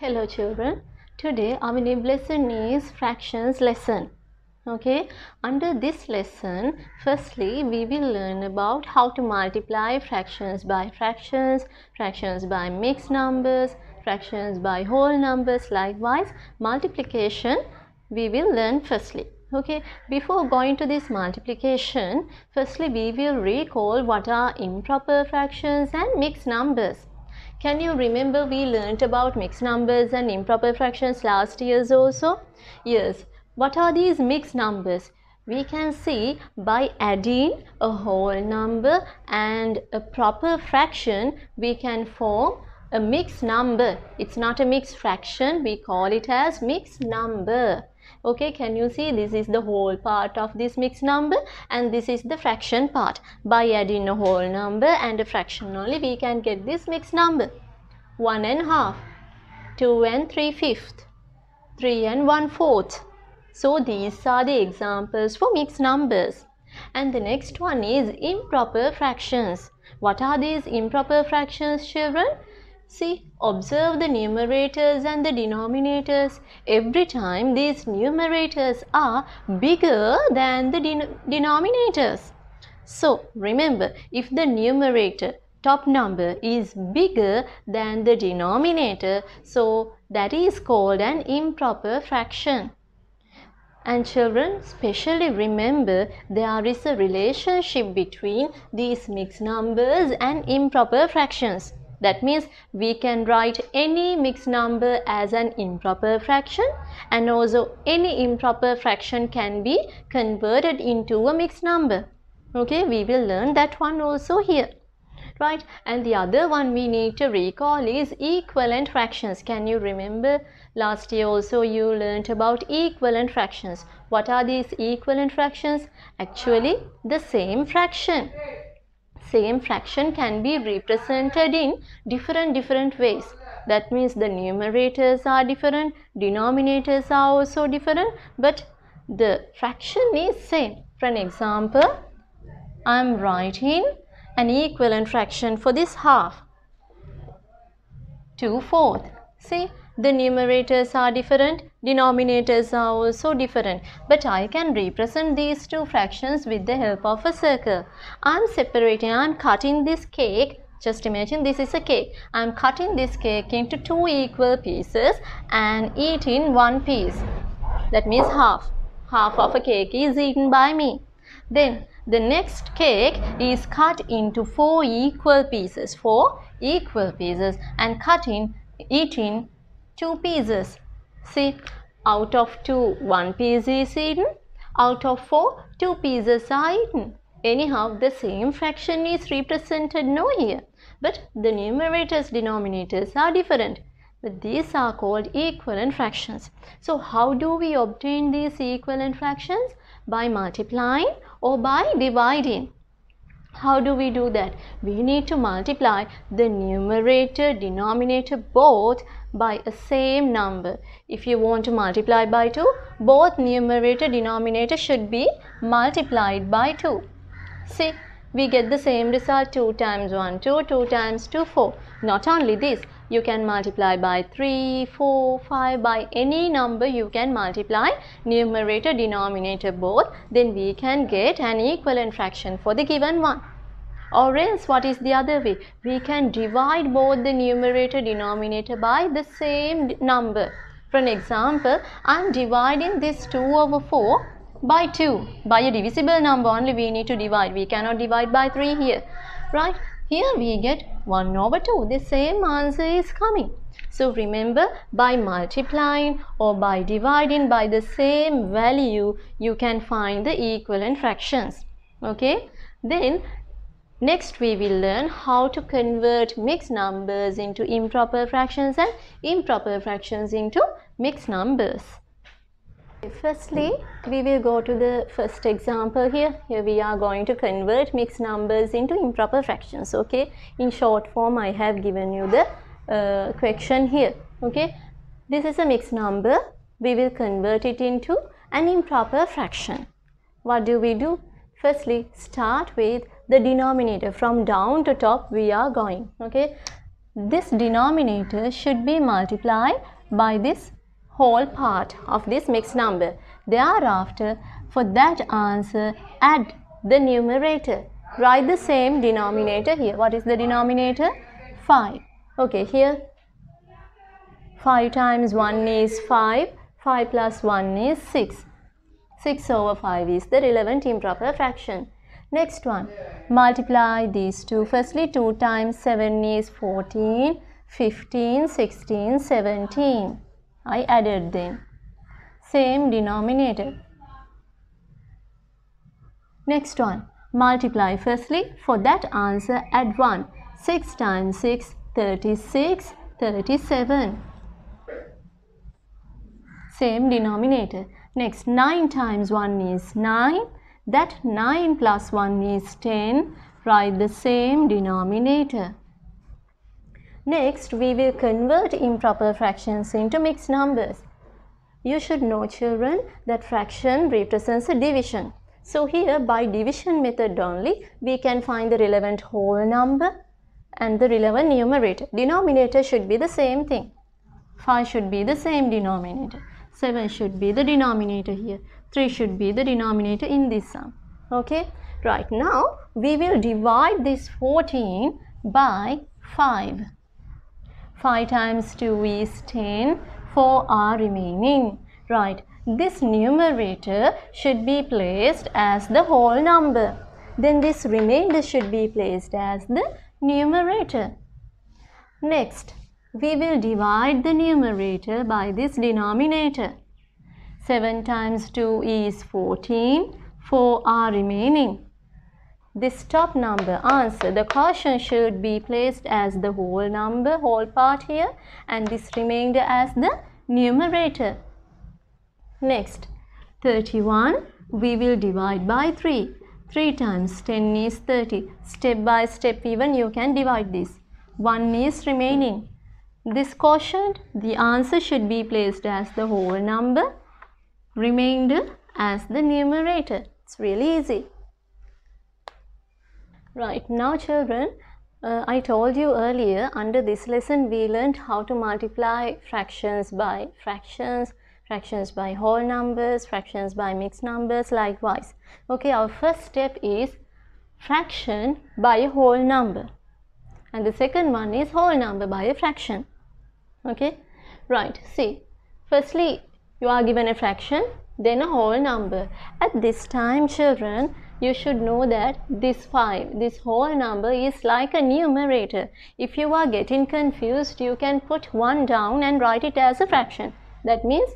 Hello children, today our name lesson is fractions lesson. Okay, under this lesson, firstly we will learn about how to multiply fractions by fractions, fractions by mixed numbers, fractions by whole numbers, likewise multiplication we will learn firstly okay before going to this multiplication firstly we will recall what are improper fractions and mixed numbers can you remember we learnt about mixed numbers and improper fractions last years also? Yes. What are these mixed numbers? We can see by adding a whole number and a proper fraction, we can form a mixed number. It's not a mixed fraction, we call it as mixed number okay can you see this is the whole part of this mixed number and this is the fraction part by adding a whole number and a fraction only we can get this mixed number one and half two and three fifth three and one fourth so these are the examples for mixed numbers and the next one is improper fractions what are these improper fractions children See, observe the numerators and the denominators. Every time these numerators are bigger than the den denominators. So, remember, if the numerator top number is bigger than the denominator, so that is called an improper fraction. And children, specially remember there is a relationship between these mixed numbers and improper fractions. That means we can write any mixed number as an improper fraction and also any improper fraction can be converted into a mixed number. Okay, we will learn that one also here. Right, and the other one we need to recall is equivalent fractions. Can you remember last year also you learnt about equivalent fractions. What are these equivalent fractions? Actually, the same fraction same fraction can be represented in different different ways. That means the numerators are different, denominators are also different, but the fraction is same. For an example, I am writing an equivalent fraction for this half. 2 fourth. See, the numerators are different, denominators are also different. But I can represent these two fractions with the help of a circle. I'm separating, I'm cutting this cake. Just imagine this is a cake. I'm cutting this cake into two equal pieces and eating one piece. That means half. Half of a cake is eaten by me. Then the next cake is cut into four equal pieces. Four equal pieces and cut in two pieces. See, out of two, one piece is eaten. Out of four, two pieces are eaten. Anyhow, the same fraction is represented now here. But the numerators, denominators are different. But these are called equivalent fractions. So, how do we obtain these equivalent fractions? By multiplying or by dividing. How do we do that? We need to multiply the numerator denominator both by a same number. If you want to multiply by 2, both numerator denominator should be multiplied by 2. See, we get the same result 2 times 1, 2, 2 times 2, 4. Not only this, you can multiply by 3, 4, 5, by any number you can multiply numerator, denominator both. Then we can get an equivalent fraction for the given one. Or else what is the other way? We can divide both the numerator, denominator by the same number. For an example, I am dividing this 2 over 4 by 2 by a divisible number only we need to divide we cannot divide by 3 here right here we get 1 over 2. The same answer is coming. So remember by multiplying or by dividing by the same value you can find the equivalent fractions. Okay. Then next we will learn how to convert mixed numbers into improper fractions and improper fractions into mixed numbers. Firstly, we will go to the first example here. Here we are going to convert mixed numbers into improper fractions, okay. In short form, I have given you the uh, question here, okay. This is a mixed number. We will convert it into an improper fraction. What do we do? Firstly, start with the denominator. From down to top, we are going, okay. This denominator should be multiplied by this whole part of this mixed number. Thereafter, for that answer, add the numerator. Write the same denominator here. What is the denominator? 5. Okay, here 5 times 1 is 5, 5 plus 1 is 6. 6 over 5 is the relevant improper fraction. Next one, multiply these two. Firstly, 2 times 7 is 14, 15, 16, 17. I added them. Same denominator. Next one. Multiply firstly. For that answer add 1. 6 times 6, 36, 37. Same denominator. Next 9 times 1 is 9. That 9 plus 1 is 10. Write the same denominator. Next, we will convert improper fractions into mixed numbers. You should know children that fraction represents a division. So here by division method only, we can find the relevant whole number and the relevant numerator. Denominator should be the same thing. 5 should be the same denominator. 7 should be the denominator here. 3 should be the denominator in this sum. Okay. Right now, we will divide this 14 by 5. 5 times 2 is 10, 4 are remaining. Right, this numerator should be placed as the whole number. Then this remainder should be placed as the numerator. Next, we will divide the numerator by this denominator. 7 times 2 is 14, 4 are remaining this top number answer the caution should be placed as the whole number whole part here and this remainder as the numerator next 31 we will divide by 3 3 times 10 is 30 step by step even you can divide this 1 is remaining this quotient the answer should be placed as the whole number remainder as the numerator it's really easy Right, now children, uh, I told you earlier under this lesson we learned how to multiply fractions by fractions, fractions by whole numbers, fractions by mixed numbers likewise. Okay, our first step is fraction by a whole number and the second one is whole number by a fraction. Okay, right, see, firstly you are given a fraction then a whole number. At this time children, you should know that this 5, this whole number is like a numerator. If you are getting confused, you can put 1 down and write it as a fraction. That means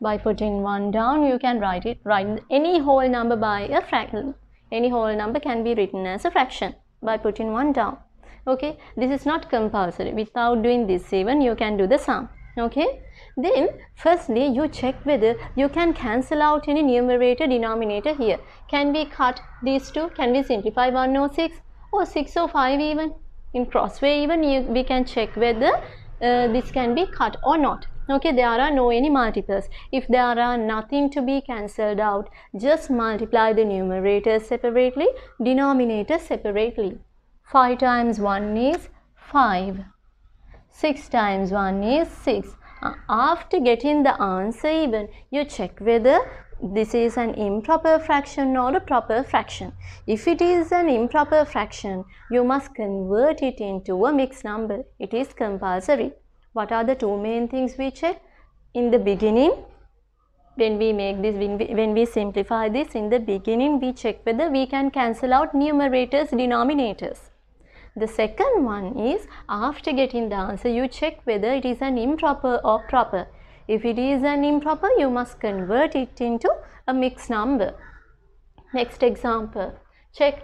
by putting 1 down, you can write it, write any whole number by a fraction. Any whole number can be written as a fraction by putting 1 down. Okay, this is not compulsory. Without doing this even, you can do the sum. Okay. Then firstly you check whether you can cancel out any numerator denominator here. Can we cut these two? Can we simplify 106 or 605 even? In crossway even you, we can check whether uh, this can be cut or not okay there are no any multiples if there are nothing to be cancelled out just multiply the numerator separately denominator separately 5 times 1 is 5 6 times 1 is 6 uh, after getting the answer even, you check whether this is an improper fraction or a proper fraction. If it is an improper fraction, you must convert it into a mixed number. It is compulsory. What are the two main things we check? In the beginning, when we make this, when we, when we simplify this, in the beginning we check whether we can cancel out numerators, denominators. The second one is after getting the answer, you check whether it is an improper or proper. If it is an improper, you must convert it into a mixed number. Next example, check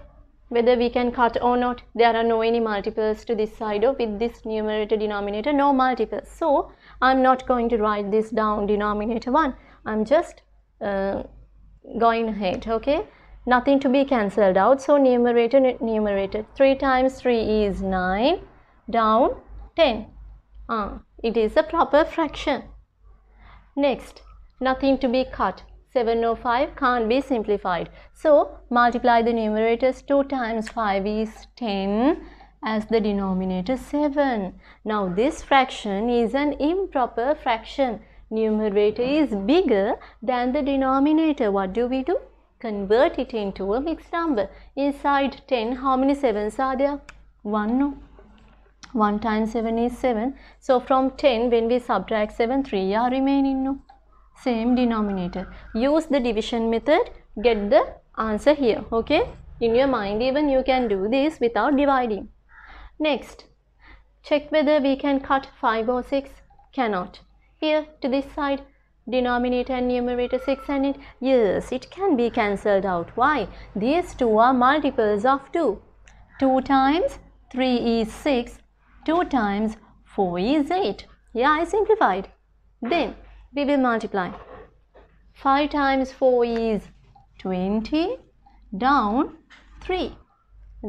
whether we can cut or not. There are no any multiples to this side of with this numerator denominator, no multiples. So, I am not going to write this down denominator 1. I am just uh, going ahead, okay nothing to be cancelled out. So numerator, numerator 3 times 3 is 9 down 10. Uh, it is a proper fraction. Next, nothing to be cut. 705 can't be simplified. So multiply the numerators 2 times 5 is 10 as the denominator 7. Now this fraction is an improper fraction. Numerator is bigger than the denominator. What do we do? convert it into a mixed number. Inside 10, how many 7s are there? 1 no. 1 times 7 is 7. So, from 10, when we subtract 7, 3 are remaining no. Same denominator. Use the division method, get the answer here. Okay. In your mind, even you can do this without dividing. Next, check whether we can cut 5 or 6. Cannot. Here to this side, denominator and numerator 6 and it yes it can be cancelled out why these two are multiples of 2 2 times 3 is 6 2 times 4 is 8 yeah I simplified then we will multiply 5 times 4 is 20 down 3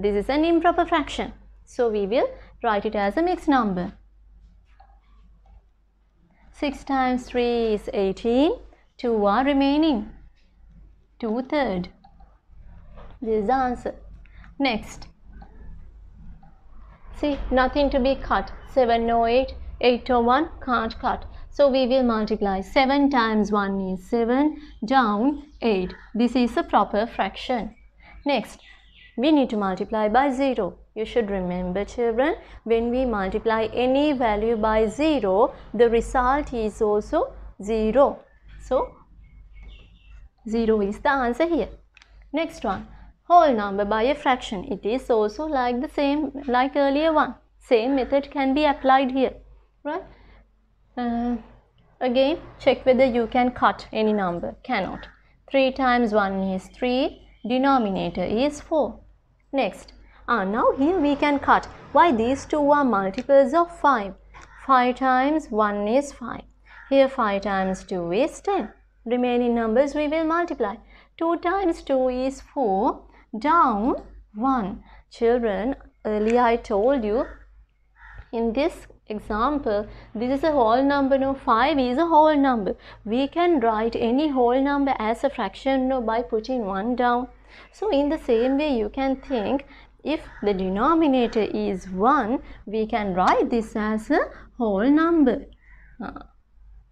this is an improper fraction so we will write it as a mixed number 6 times 3 is 18. 2 are remaining. 2 third. This is the answer. Next. See, nothing to be cut. 7 no 8, 8 1 can't cut. So we will multiply 7 times 1 is 7 down 8. This is a proper fraction. Next, we need to multiply by 0. You should remember children, when we multiply any value by 0, the result is also 0. So, 0 is the answer here. Next one, whole number by a fraction. It is also like the same, like earlier one. Same method can be applied here, right? Uh, again, check whether you can cut any number. Cannot. 3 times 1 is 3 denominator is 4 Next, ah, now here we can cut. Why these two are multiples of 5? 5 times 1 is 5. Here 5 times 2 is 10. Remaining numbers we will multiply. 2 times 2 is 4. Down 1. Children, earlier I told you in this example this is a whole number no 5 is a whole number we can write any whole number as a fraction no by putting 1 down so in the same way you can think if the denominator is 1 we can write this as a whole number. Uh,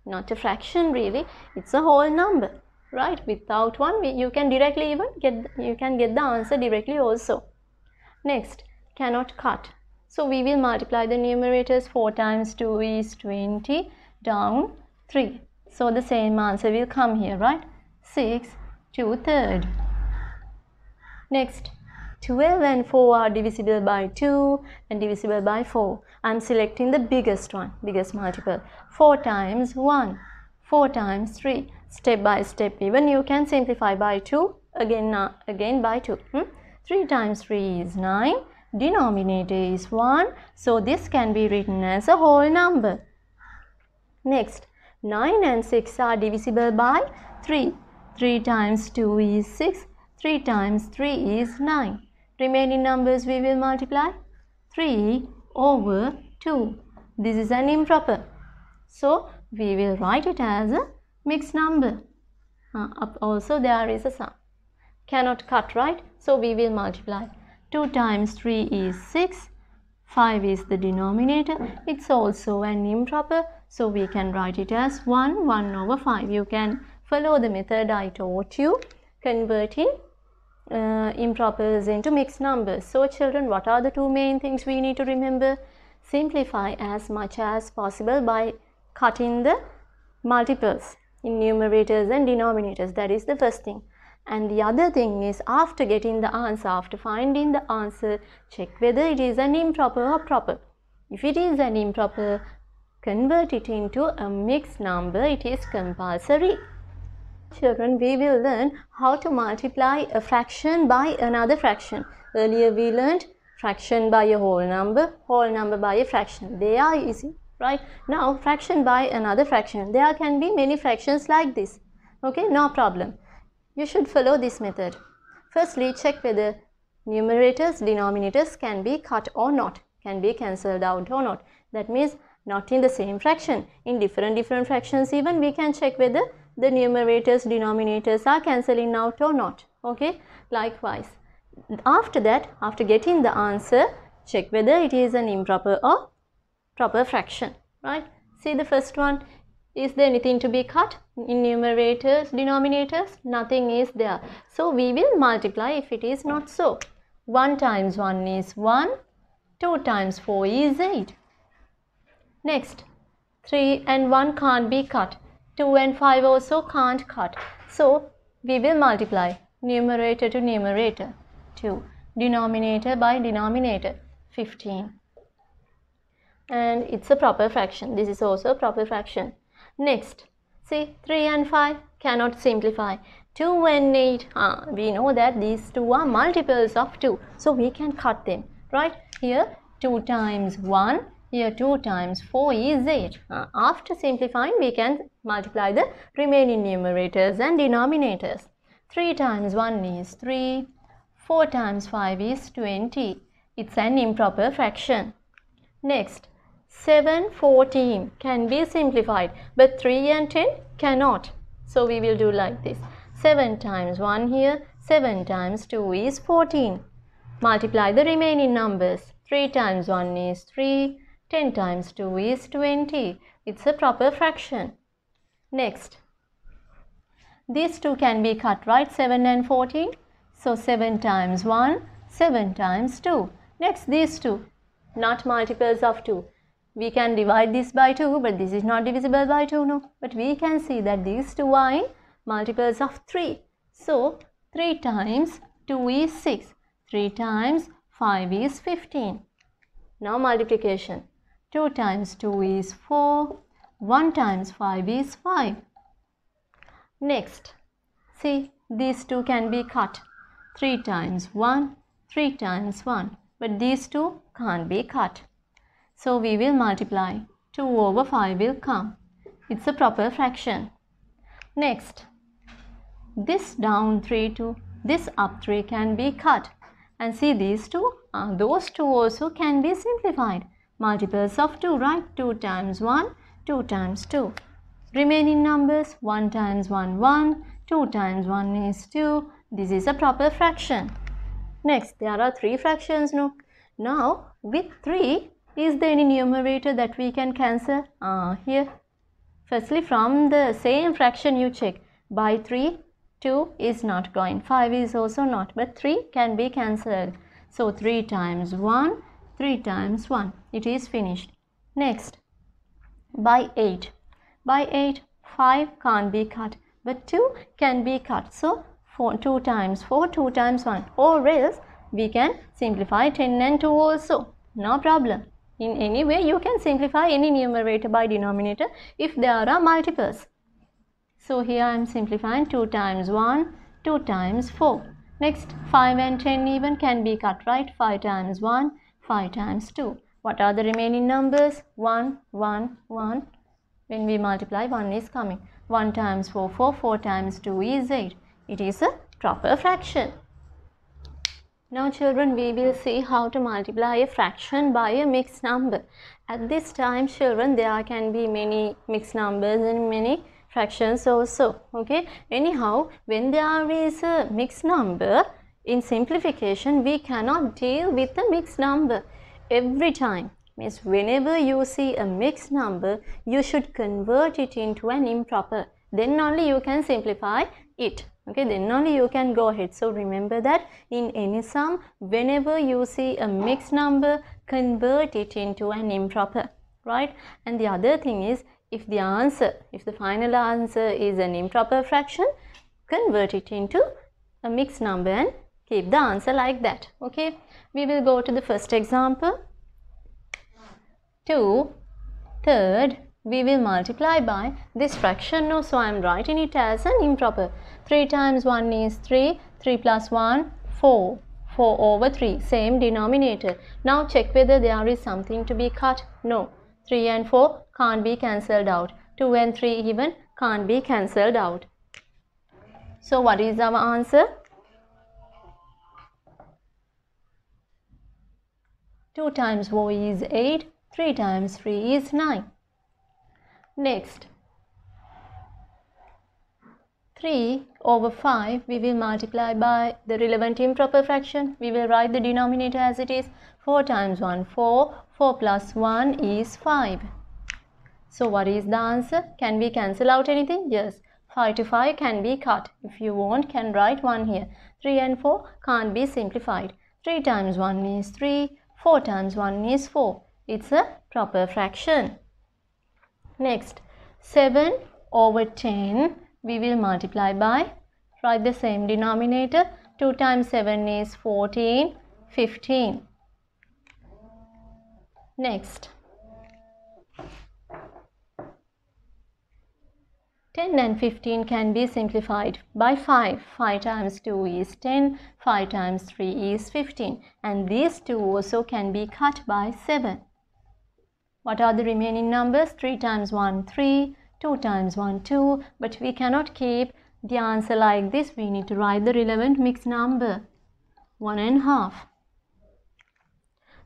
not a fraction really it's a whole number right without one we, you can directly even get you can get the answer directly also next cannot cut so we will multiply the numerators 4 times 2 is 20 down 3 so the same answer will come here right 6 2 third Next, 12 and 4 are divisible by 2 and divisible by 4. I'm selecting the biggest one, biggest multiple. 4 times 1, 4 times 3. Step by step even you can simplify by 2, again, again by 2. Hmm? 3 times 3 is 9, denominator is 1. So this can be written as a whole number. Next, 9 and 6 are divisible by 3. 3 times 2 is 6. 3 times 3 is 9. Remaining numbers we will multiply 3 over 2. This is an improper. So, we will write it as a mixed number. Uh, also, there is a sum. Cannot cut, right? So, we will multiply. 2 times 3 is 6. 5 is the denominator. It's also an improper. So, we can write it as 1, 1 over 5. You can follow the method I taught you converting uh, impropers into mixed numbers. So children, what are the two main things we need to remember? Simplify as much as possible by cutting the multiples in numerators and denominators. That is the first thing. And the other thing is after getting the answer, after finding the answer, check whether it is an improper or proper. If it is an improper, convert it into a mixed number. It is compulsory Children, we will learn how to multiply a fraction by another fraction. Earlier we learned fraction by a whole number, whole number by a fraction. They are easy, right? Now, fraction by another fraction. There can be many fractions like this. Okay, no problem. You should follow this method. Firstly, check whether numerators, denominators can be cut or not, can be cancelled out or not. That means not in the same fraction. In different, different fractions even we can check whether the numerators denominators are cancelling out or not okay likewise after that after getting the answer check whether it is an improper or proper fraction right see the first one is there anything to be cut in numerators denominators nothing is there so we will multiply if it is not so 1 times 1 is 1 2 times 4 is 8 next 3 and 1 can't be cut 2 and 5 also can't cut. So we will multiply numerator to numerator 2, denominator by denominator 15. And it's a proper fraction. This is also a proper fraction. Next, see 3 and 5 cannot simplify. 2 and 8, ah, we know that these two are multiples of 2. So we can cut them, right? Here 2 times 1 here 2 times 4 is 8. Uh, after simplifying, we can multiply the remaining numerators and denominators. 3 times 1 is 3. 4 times 5 is 20. It's an improper fraction. Next, 7, 14 can be simplified, but 3 and 10 cannot. So, we will do like this. 7 times 1 here, 7 times 2 is 14. Multiply the remaining numbers. 3 times 1 is 3, 10 times 2 is 20. It's a proper fraction. Next, these two can be cut right 7 and 14. So 7 times 1, 7 times 2. Next, these two, not multiples of 2. We can divide this by 2, but this is not divisible by 2, no. But we can see that these two are in multiples of 3. So 3 times 2 is 6. 3 times 5 is 15. Now multiplication. 2 times 2 is 4, 1 times 5 is 5. Next, see these two can be cut 3 times 1, 3 times 1, but these two can't be cut. So we will multiply 2 over 5 will come. It's a proper fraction. Next, this down 3 to this up 3 can be cut and see these two, uh, those two also can be simplified multiples of 2, right? 2 times 1, 2 times 2. Remaining numbers 1 times 1, 1, 2 times 1 is 2. This is a proper fraction. Next, there are 3 fractions. No? Now, with 3, is there any numerator that we can cancel? Uh, here. Firstly, from the same fraction you check by 3, 2 is not going, 5 is also not, but 3 can be cancelled. So, 3 times 1, 3 times 1 it is finished. Next, by 8. By 8, 5 can't be cut, but 2 can be cut. So, four, 2 times 4, 2 times 1 or else we can simplify 10 and 2 also. No problem. In any way, you can simplify any numerator by denominator if there are multiples. So, here I am simplifying 2 times 1, 2 times 4. Next, 5 and 10 even can be cut, right? 5 times 1, 5 times 2. What are the remaining numbers? 1, 1, 1. When we multiply, 1 is coming. 1 times 4, 4, 4 times 2 is 8. It is a proper fraction. Now children, we will see how to multiply a fraction by a mixed number. At this time children, there can be many mixed numbers and many fractions also. Okay. Anyhow, when there is a mixed number, in simplification, we cannot deal with the mixed number every time means whenever you see a mixed number you should convert it into an improper then only you can simplify it okay then only you can go ahead so remember that in any sum whenever you see a mixed number convert it into an improper right and the other thing is if the answer if the final answer is an improper fraction convert it into a mixed number and keep the answer like that okay we will go to the first example 2 third we will multiply by this fraction no so I am writing it as an improper 3 times 1 is 3 3 plus 1 4 4 over 3 same denominator now check whether there is something to be cut no 3 and 4 can't be cancelled out 2 and 3 even can't be cancelled out so what is our answer 2 times 4 is 8, 3 times 3 is 9. Next, 3 over 5 we will multiply by the relevant improper fraction. We will write the denominator as it is 4 times 1 4, 4 plus 1 is 5. So what is the answer? Can we cancel out anything? Yes. 5 to 5 can be cut. If you want can write 1 here. 3 and 4 can't be simplified. 3 times 1 is 3, 4 times 1 is 4. It's a proper fraction. Next, 7 over 10 we will multiply by, write the same denominator, 2 times 7 is 14, 15. Next, 10 and 15 can be simplified by 5. 5 times 2 is 10, 5 times 3 is 15 and these two also can be cut by 7. What are the remaining numbers? 3 times 1, 3, 2 times 1, 2 but we cannot keep the answer like this. We need to write the relevant mixed number. 1 and half.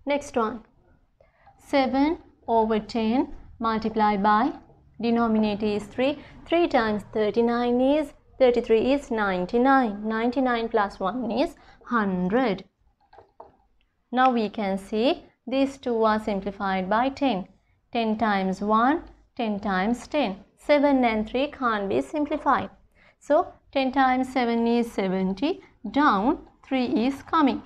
Next one. 7 over 10 multiplied by denominator is 3 3 times 39 is 33 is 99 99 plus 1 is 100 now we can see these two are simplified by 10 10 times 1 10 times 10 7 and 3 can't be simplified so 10 times 7 is 70 down 3 is coming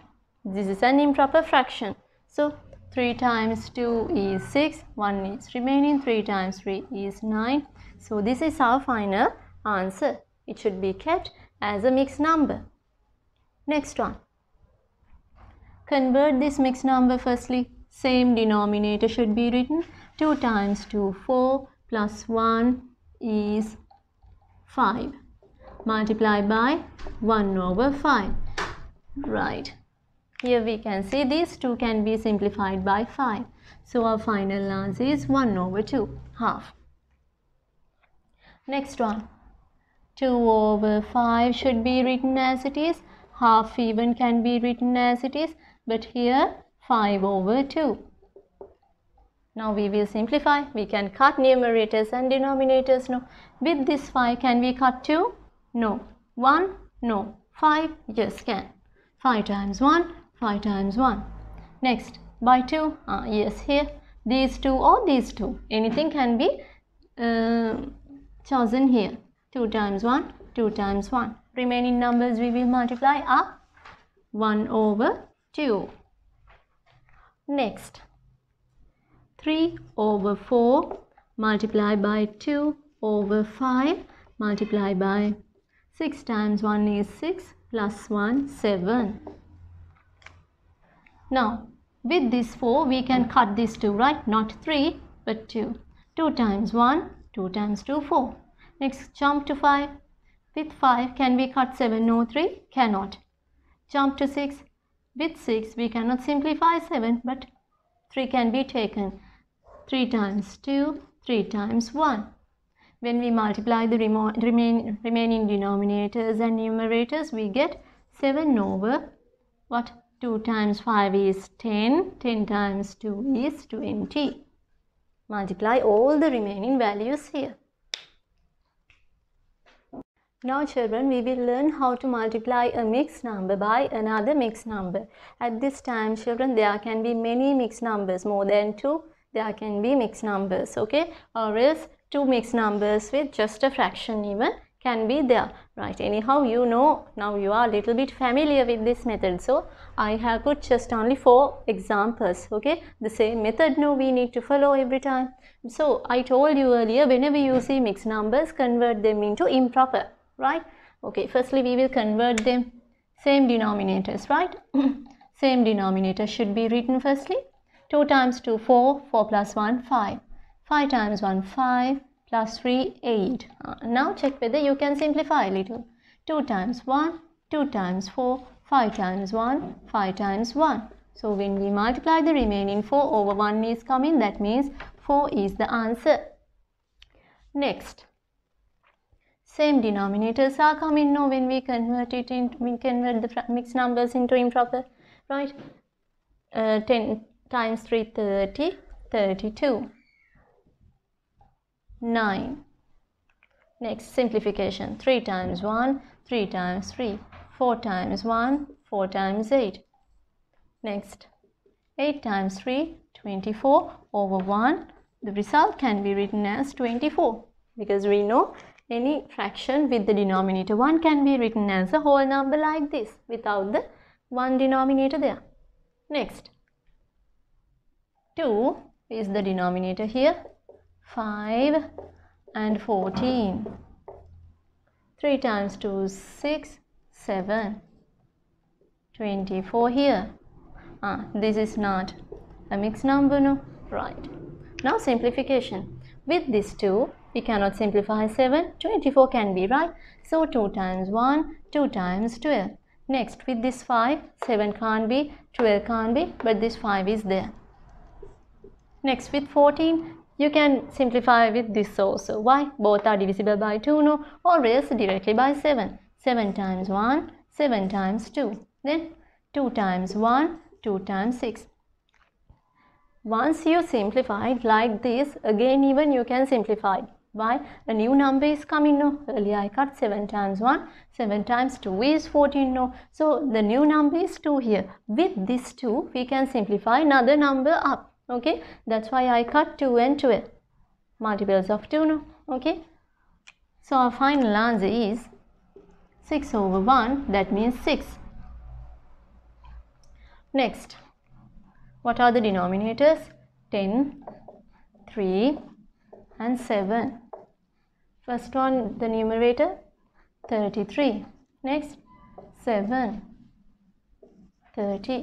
this is an improper fraction so 3 times 2 is 6, 1 is remaining, 3 times 3 is 9. So this is our final answer. It should be kept as a mixed number. Next one. Convert this mixed number firstly. Same denominator should be written. 2 times 2, 4 plus 1 is 5. Multiply by 1 over 5. Right. Here we can see these two can be simplified by 5. So our final answer is 1 over 2, half. Next one. 2 over 5 should be written as it is. Half even can be written as it is. But here 5 over 2. Now we will simplify. We can cut numerators and denominators. No. With this 5 can we cut 2? No. 1? No. 5? Yes can. 5 times 1 5 times 1. Next, by 2, uh, yes, here these two or these two, anything can be uh, chosen here. 2 times 1, 2 times 1. Remaining numbers we will multiply are 1 over 2. Next, 3 over 4 multiplied by 2 over 5 multiplied by 6 times 1 is 6 plus 1 7 now, with this 4, we can cut this two, right? Not 3, but 2. 2 times 1, 2 times 2, 4. Next, jump to 5. With 5, can we cut 7? No, 3 cannot. Jump to 6. With 6, we cannot simplify 7, but 3 can be taken. 3 times 2, 3 times 1. When we multiply the remain, remaining denominators and numerators, we get 7 over what 2 times 5 is 10, 10 times 2 is 20. Multiply all the remaining values here. Now children, we will learn how to multiply a mixed number by another mixed number. At this time children, there can be many mixed numbers, more than 2, there can be mixed numbers, okay? Or else two mixed numbers with just a fraction even can be there right anyhow you know now you are a little bit familiar with this method so I have put just only four examples okay the same method no we need to follow every time so I told you earlier whenever you see mixed numbers convert them into improper right okay firstly we will convert them same denominators right same denominator should be written firstly 2 times 2 4 4 plus 1 5 5 times 1 5 plus 3 8 uh, now check whether you can simplify a little 2 times 1 2 times 4 5 times 1 5 times 1 so when we multiply the remaining 4 over 1 is coming that means 4 is the answer next same denominators are coming now when we convert it into we convert the mixed numbers into improper right uh, 10 times 3 30 32 9. Next, simplification. 3 times 1, 3 times 3, 4 times 1, 4 times 8. Next, 8 times 3, 24 over 1. The result can be written as 24 because we know any fraction with the denominator 1 can be written as a whole number like this without the 1 denominator there. Next, 2 is the denominator here 5 and 14. 3 times 2 is 6, 7, 24 here. Ah, this is not a mixed number, no? Right. Now simplification. With this two, we cannot simplify 7, 24 can be, right? So 2 times 1, 2 times 12. Next, with this 5, 7 can't be, 12 can't be, but this 5 is there. Next, with 14, you can simplify with this also. Why? Both are divisible by 2, no? Or else directly by 7. 7 times 1, 7 times 2. Then 2 times 1, 2 times 6. Once you simplify it like this, again even you can simplify Why? A new number is coming, no? Earlier I cut 7 times 1, 7 times 2 is 14, no? So the new number is 2 here. With this 2, we can simplify another number up okay that's why I cut 2 and 12 multiples of 2 okay so our final answer is 6 over 1 that means 6 next what are the denominators 10 3 and 7 first one the numerator 33 next 7 30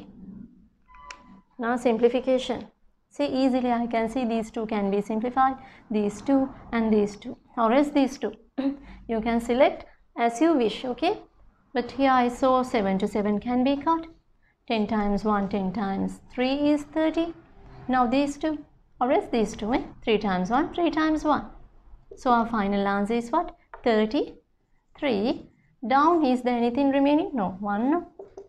now simplification See easily I can see these two can be simplified, these two and these two or else these two. you can select as you wish, okay. But here I saw 7 to 7 can be cut. 10 times 1, 10 times 3 is 30. Now these two or else these two, eh? 3 times 1, 3 times 1. So our final answer is what? 33. Down is there anything remaining? No, 1 no.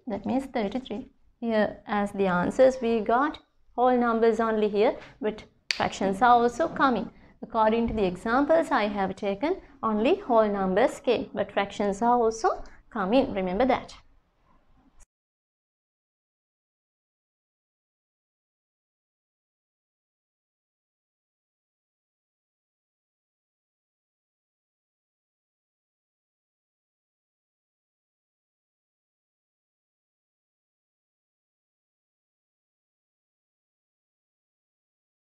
That means 33. Here as the answers we got whole numbers only here but fractions are also coming according to the examples I have taken only whole numbers came but fractions are also coming remember that